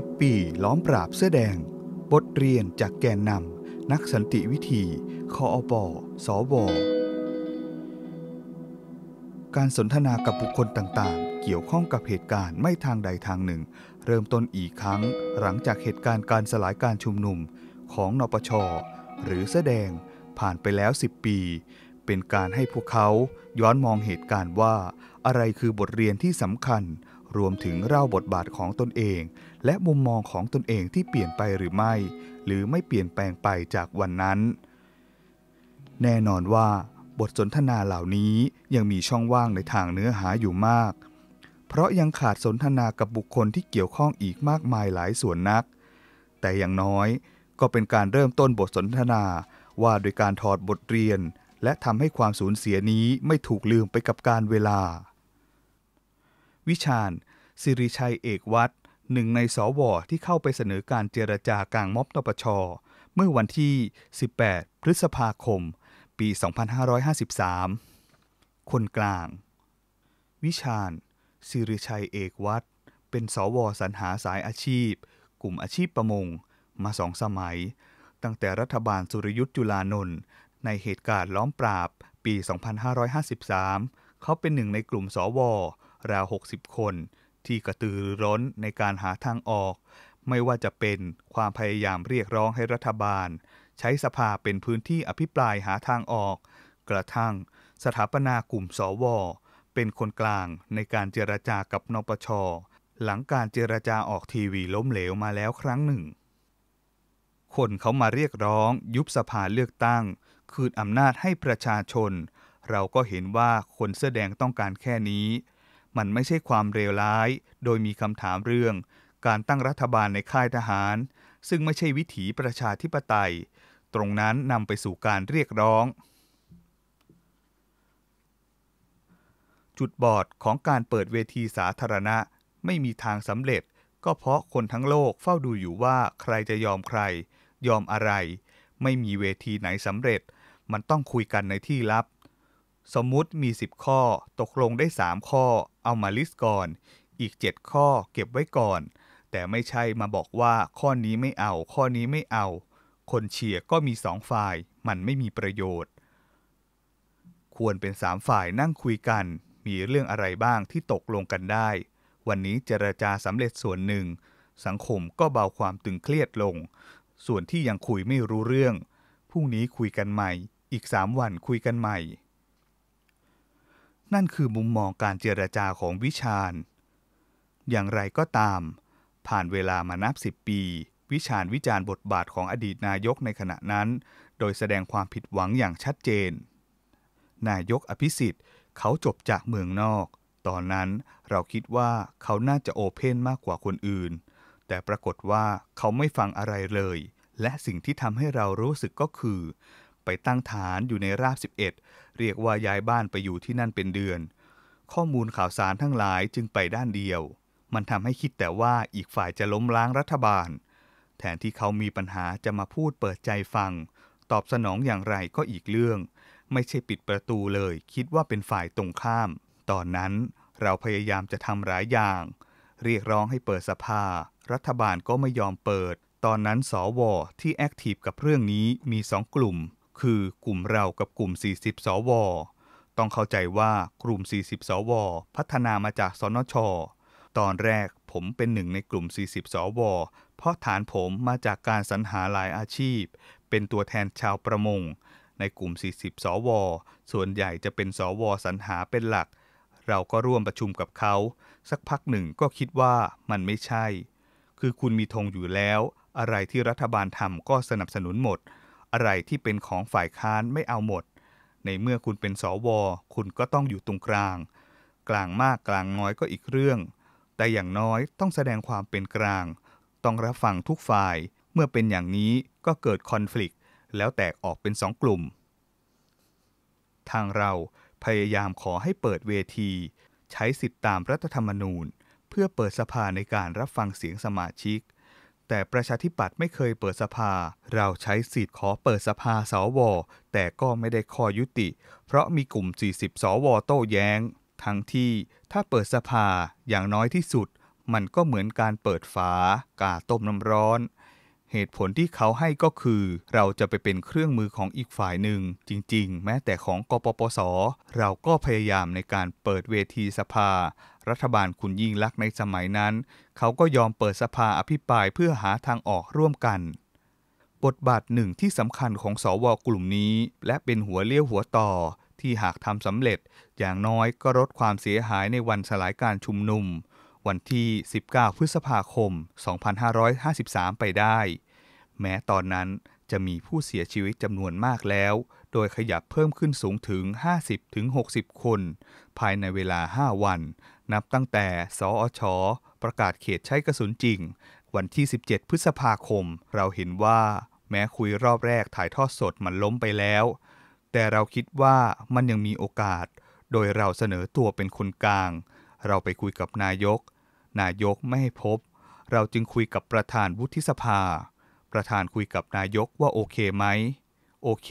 10ปีล้อมปราบเสื้อแดง บทเรียนจากแกนนำนักสันติวิธีคออปอสอวอการสนทนากับบุคคลต่างๆ เกี่ยวข้องกับเหตุการณ์ไม่ทางใดทางหนึ่ง เริ่มต้นอีกครั้ง หลังจากเหตุการณ์การสลายการชุมนุม ของนปชหรือแสดงผ่านไปแล้ว 10 ปี เป็นการให้พวกเขาย้อนมองเหตุการณ์ว่าอะไรคือบทเรียนที่สำคัญรวมถึงเล่าบทบาทของตนเอง และมุมมองของตนเองที่เปลี่ยนไปหรือไม่ หรือไม่เปลี่ยนแปลงไปจากวันนั้น แน่นอนว่าบทสนทนาเหล่านี้ยังมีช่องว่างในทางเนื้อหาอยู่มาก เพราะยังขาดสนทนากับบุคคลที่เกี่ยวข้องอีกมากมายหลายส่วนนัก แต่อย่างน้อยก็เป็นการเริ่มต้นบทสนทนาว่าโดยการถอดบทเรียนและทำให้ความสูญเสียนี้ไม่ถูกลืมไปกับการเวลาวิชาญสิริชัยเอกวัดหนึ่งในสวที่เข้าไปเสนอการเจรจากลางม็อบตปช เมื่อวันที่ 18 พฤษภาคม ปี 2553 คนกลาง วิชาญสิริชัยเอกวัด เป็นสวสรรหาสายอาชีพ กลุ่มอาชีพประมง มาสองสมัย ตั้งแต่รัฐบาลสุริยุทธ์จุลานนท์ในเหตุการณ์ล้อมปราบ ปี 2553 เขาเป็นหนึ่งในกลุ่มสวราว60 คนที่กระตือร้อ้นในการหาทางออก ไม่ว่าจะเป็นความพยายามเรียกร้องให้รัฐบาล ใช้สภาเป็นพื้นที่อภิปรายหาทางออก กระทั่งสถาปนากลุ่มสว เป็นคนกลางในการเจรจากับนปชหลังการเจรจาออกทีวีล้มเหลวมาแล้วครั้งหนึ่ง คนเขามาเรียกร้องยุบสภาเลือกตั้ง คืนอำนาจให้ประชาชน เราก็เห็นว่าคนเสื้อแดงต้องการแค่นี้มันไม่ใช่ความเลวร้าย โดยมีคำถามเรื่อง การตั้งรัฐบาลในค่ายทหาร ซึ่งไม่ใช่วิถีประชาธิปไตย ตรงนั้นนำไปสู่การเรียกร้อง จุดบอดของการเปิดเวทีสาธารณะ ไม่มีทางสำเร็จ ก็เพราะคนทั้งโลกเฝ้าดูอยู่ว่าใครจะยอมใคร ยอมอะไร ไม่มีเวทีไหนสำเร็จ มันต้องคุยกันในที่ลับสมมุติมี 10 ข้อ ตกลงได้ 3 ข้อ เอามาลิสต์ก่อน อีก 7 ข้อเก็บไว้ก่อน แต่ไม่ใช่มาบอกว่าข้อนี้ไม่เอา ข้อนี้ไม่เอา คนเชียร์ก็มีสองฝ่าย มันไม่มีประโยชน์ ควรเป็น 3 ฝ่ายนั่งคุยกัน มีเรื่องอะไรบ้างที่ตกลงกันได้ วันนี้เจรจาสำเร็จส่วนหนึ่ง สังคมก็เบาความตึงเครียดลง ส่วนที่ยังคุยไม่รู้เรื่อง พรุ่งนี้คุยกันใหม่ อีก3วันคุยกันใหม่นั่นคือมุมมองการเจรจาของวิชาญอย่างไรก็ตาม ผ่านเวลามานับสิบปี วิชาญวิจารณ์บทบาทของอดีตนายกในขณะนั้น โดยแสดงความผิดหวังอย่างชัดเจน นายกอภิสิทธิ์ เขาจบจากเมืองนอก ตอนนั้นเราคิดว่าเขาน่าจะโอเพนมากกว่าคนอื่น แต่ปรากฏว่าเขาไม่ฟังอะไรเลย และสิ่งที่ทำให้เรารู้สึกก็คือไปตั้งฐานอยู่ในราบ 11 เรียกว่าย้ายบ้านไปอยู่ที่นั่นเป็นเดือน ข้อมูลข่าวสารทั้งหลายจึงไปด้านเดียว มันทำให้คิดแต่ว่าอีกฝ่ายจะล้มล้างรัฐบาล แทนที่เขามีปัญหาจะมาพูดเปิดใจฟัง ตอบสนองอย่างไรก็อีกเรื่อง ไม่ใช่ปิดประตูเลย คิดว่าเป็นฝ่ายตรงข้าม ตอนนั้นเราพยายามจะทำหลายอย่าง เรียกร้องให้เปิดสภา รัฐบาลก็ไม่ยอมเปิด ตอนนั้นสอวอที่แอคทีฟกับเรื่องนี้มีสองกลุ่มคือกลุ่มเรากับกลุ่ม 40 สว ต้องเข้าใจว่ากลุ่ม 40 สว พัฒนามาจากสนช ตอนแรกผมเป็นหนึ่งในกลุ่ม 40 สว เพราะฐานผมมาจากการสรรหาหลายอาชีพ เป็นตัวแทนชาวประมง ในกลุ่ม 40 สว ส่วนใหญ่จะเป็นสวสรรหาเป็นหลัก เราก็ร่วมประชุมกับเขา สักพักหนึ่งก็คิดว่ามันไม่ใช่ คือคุณมีธงอยู่แล้ว อะไรที่รัฐบาลทำก็สนับสนุนหมดอะไรที่เป็นของฝ่ายค้านไม่เอาหมด ในเมื่อคุณเป็นสว คุณก็ต้องอยู่ตรงกลาง กลางมากกลางน้อยก็อีกเรื่อง แต่อย่างน้อยต้องแสดงความเป็นกลาง ต้องรับฟังทุกฝ่าย เมื่อเป็นอย่างนี้ก็เกิดคอน FLICT แล้วแตกออกเป็นสองกลุ่ม ทางเราพยายามขอให้เปิดเวที ใช้สิทธิตามรัฐธรรมนูญ เพื่อเปิดสภาในการรับฟังเสียงสมาชิกแต่ประชาธิปัตย์ไม่เคยเปิดสภา เราใช้สิทธิ์ขอเปิดสภาสวแต่ก็ไม่ได้ข้อยุติ เพราะมีกลุ่ม 40 สว โต้แย้ง ทั้งที่ถ้าเปิดสภาอย่างน้อยที่สุด มันก็เหมือนการเปิดฝากาต้มน้ำร้อน เหตุผลที่เขาให้ก็คือเราจะไปเป็นเครื่องมือของอีกฝ่ายหนึ่งจริงๆ แม้แต่ของกปปสเราก็พยายามในการเปิดเวทีสภารัฐบาลคุณยิ่งลักษณ์ในสมัยนั้น เขาก็ยอมเปิดสภาอภิปรายเพื่อหาทางออกร่วมกัน บทบาทหนึ่งที่สำคัญของสวกลุ่มนี้ และเป็นหัวเลี้ยวหัวต่อ ที่หากทำสำเร็จอย่างน้อยก็ลดความเสียหายในวันสลายการชุมนุม วันที่ 19 พฤษภาคม 2553 ไปได้ แม้ตอนนั้นจะมีผู้เสียชีวิตจำนวนมากแล้ว โดยขยับเพิ่มขึ้นสูงถึง 50-60 คน ภายในเวลา 5 วันนับตั้งแต่สอชประกาศเขตใช้กระสุนจริง วันที่ 17 พฤษภาคม เราเห็นว่า แม้คุยรอบแรกถ่ายทอดสดมันล้มไปแล้ว แต่เราคิดว่ามันยังมีโอกาส โดยเราเสนอตัวเป็นคนกลาง เราไปคุยกับนายก นายกไม่ให้พบ เราจึงคุยกับประธานวุฒิสภา ประธานคุยกับนายกว่าโอเคไหมโอเค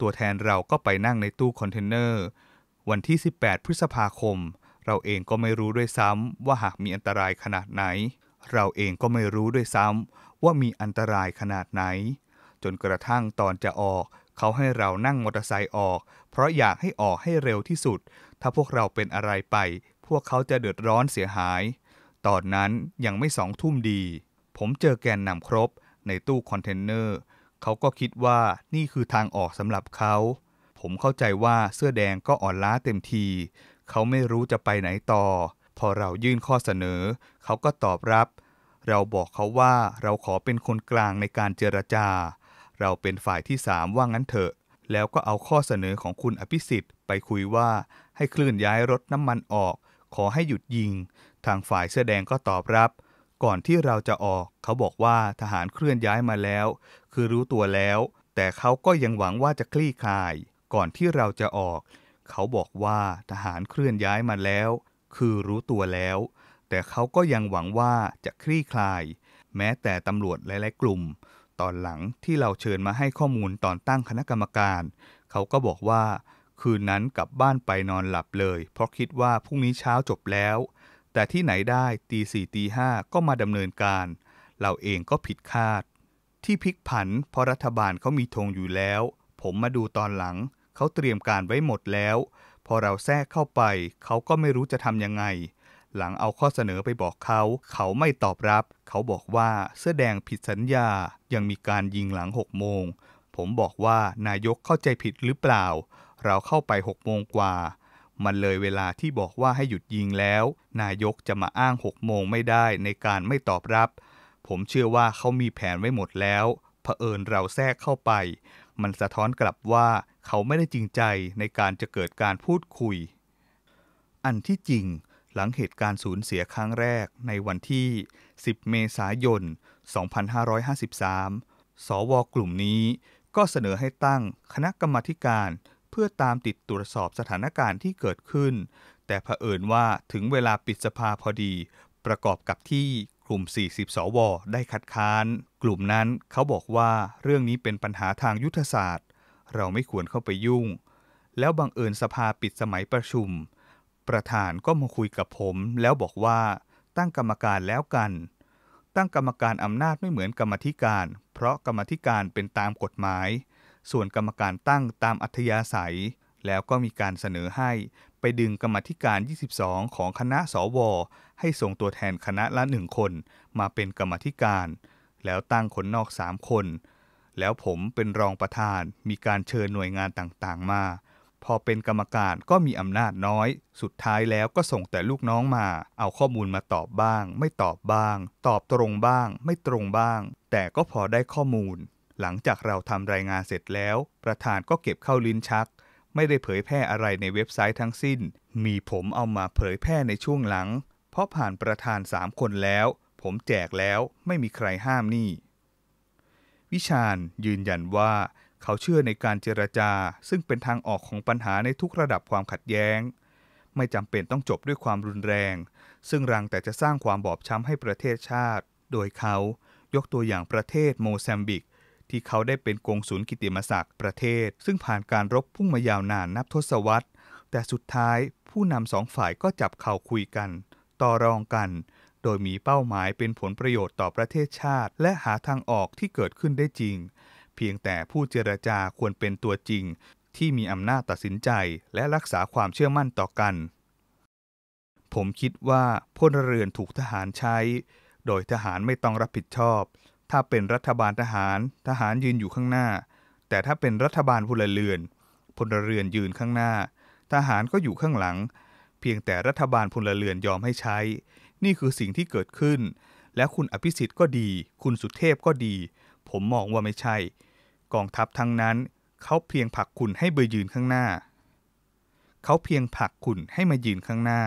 ตัวแทนเราก็ไปนั่งในตู้คอนเทนเนอร์วันที่ 18 พฤษภาคมเราเองก็ไม่รู้ด้วยซ้ำว่าหากมีอันตรายขนาดไหน เราเองก็ไม่รู้ด้วยซ้ำว่ามีอันตรายขนาดไหน จนกระทั่งตอนจะออก เขาให้เรานั่งมอเตอร์ไซค์ออก เพราะอยากให้ออกให้เร็วที่สุด ถ้าพวกเราเป็นอะไรไป พวกเขาจะเดือดร้อนเสียหาย ตอนนั้นยังไม่สองทุ่มดี ผมเจอแกนนำครบ ในตู้คอนเทนเนอร์ เขาก็คิดว่านี่คือทางออกสำหรับเขา ผมเข้าใจว่าเสื้อแดงก็อ่อนล้าเต็มทีเขาไม่รู้จะไปไหนต่อ พอเรายื่นข้อเสนอ เขาก็ตอบรับ เราบอกเขาว่าเราขอเป็นคนกลางในการเจรจา เราเป็นฝ่ายที่สามว่างั้นเถอะ แล้วก็เอาข้อเสนอของคุณอภิสิทธิ์ไปคุยว่าให้คลื่นย้ายรถน้ำมันออก ขอให้หยุดยิง ทางฝ่ายเสื้อแดงก็ตอบรับ ก่อนที่เราจะออก เขาบอกว่าทหารเคลื่อนย้ายมาแล้ว คือรู้ตัวแล้ว แต่เขาก็ยังหวังว่าจะคลี่คลาย ก่อนที่เราจะออกเขาบอกว่าทหารเคลื่อนย้ายมาแล้ว คือรู้ตัวแล้ว แต่เขาก็ยังหวังว่าจะคลี่คลาย แม้แต่ตำรวจหลายๆกลุ่ม ตอนหลังที่เราเชิญมาให้ข้อมูลตอนตั้งคณะกรรมการ เขาก็บอกว่า คืนนั้นกลับบ้านไปนอนหลับเลย เพราะคิดว่า พรุ่งนี้เช้าจบแล้ว แต่ที่ไหนได้ตีสี่ตีห้าก็มาดำเนินการ เราเองก็ผิดคาด ที่พลิกผันเพราะรัฐบาลเขามีธงอยู่แล้ว ผมมาดูตอนหลังเขาเตรียมการไว้หมดแล้ว พอเราแทรกเข้าไป เขาก็ไม่รู้จะทำยังไง หลังเอาข้อเสนอไปบอกเขา เขาไม่ตอบรับ เขาบอกว่าเสื้อแดงผิดสัญญายังมีการยิงหลังหกโมงผมบอกว่านายกเข้าใจผิดหรือเปล่า เราเข้าไปหกโมงกว่ามันเลยเวลาที่บอกว่าให้หยุดยิงแล้ว นายกจะมาอ้างหกโมงไม่ได้ในการไม่ตอบรับ ผมเชื่อว่าเขามีแผนไว้หมดแล้วเผอิญเราแทรกเข้าไปมันสะท้อนกลับว่าเขาไม่ได้จริงใจในการจะเกิดการพูดคุย อันที่จริงหลังเหตุการณ์สูญเสียครั้งแรกในวันที่ 10 เมษายน 2553 สวกลุ่มนี้ ก็เสนอให้ตั้งคณะกรรมการเพื่อตามติดตรวจสอบสถานการณ์ที่เกิดขึ้น แต่เผอิญว่าถึงเวลาปิดสภาพอดี ประกอบกับที่กลุ่ม 40 สว ได้คัดค้าน กลุ่มนั้นเขาบอกว่าเรื่องนี้เป็นปัญหาทางยุทธศาสตร์ เราไม่ควรเข้าไปยุ่ง แล้วบังเอิญสภาปิดสมัยประชุม ประธานก็มาคุยกับผม แล้วบอกว่า ตั้งกรรมการแล้วกัน ตั้งกรรมการอำนาจไม่เหมือนกรรมธิการ เพราะกรรมธิการเป็นตามกฎหมาย ส่วนกรรมการตั้งตามอัธยาศัย แล้วก็มีการเสนอให้ไปดึงกรรมธิการ 22 ของคณะสว ให้ส่งตัวแทนคณะละหนึ่งคน มาเป็นกรรมธิการ แล้วตั้งคนนอก 3 คน แล้วผมเป็นรองประธาน มีการเชิญหน่วยงานต่างๆมา พอเป็นกรรมการก็มีอำนาจน้อย สุดท้ายแล้วก็ส่งแต่ลูกน้องมา เอาข้อมูลมาตอบบ้าง ไม่ตอบบ้าง ตอบตรงบ้าง ไม่ตรงบ้าง แต่ก็พอได้ข้อมูล หลังจากเราทำรายงานเสร็จแล้ว ประธานก็เก็บเข้าลิ้นชักไม่ได้เผยแพร่อะไรในเว็บไซต์ทั้งสิ้น มีผมเอามาเผยแพร่ในช่วงหลัง เพราะผ่านประธานสามคนแล้ว ผมแจกแล้ว ไม่มีใครห้ามนี่ วิชาญยืนยันว่า เขาเชื่อในการเจรจา ซึ่งเป็นทางออกของปัญหาในทุกระดับความขัดแย้ง ไม่จำเป็นต้องจบด้วยความรุนแรง ซึ่งรังแต่จะสร้างความบอบช้ำให้ประเทศชาติ โดยเขายกตัวอย่างประเทศโมซัมบิกที่เขาได้เป็นกงสุลกิติมศักดิ์ประเทศ ซึ่งผ่านการรบพุ่งมายาวนานนับทศวรรษ แต่สุดท้ายผู้นำสองฝ่ายก็จับเข่าคุยกัน ต่อรองกัน โดยมีเป้าหมายเป็นผลประโยชน์ต่อประเทศชาติและหาทางออกที่เกิดขึ้นได้จริง เพียงแต่ผู้เจรจาควรเป็นตัวจริง ที่มีอำนาจตัดสินใจและรักษาความเชื่อมั่นต่อกัน ผมคิดว่าพลเรือนถูกทหารใช้ โดยทหารไม่ต้องรับผิดชอบถ้าเป็นรัฐบาลทหาร ทหารยืนอยู่ข้างหน้า แต่ถ้าเป็นรัฐบาลพลเรือนพลเรือนยืนข้างหน้า ทหารก็อยู่ข้างหลัง เพียงแต่รัฐบาลพลเรือนยอมให้ใช้ นี่คือสิ่งที่เกิดขึ้น และคุณอภิสิทธิ์ก็ดี คุณสุเทพก็ดี ผมมองว่าไม่ใช่กองทัพทั้งนั้น เขาเพียงผลักคุณให้เบยยืนข้างหน้าเขาเพียงผลักคุณให้มายืนข้างหน้า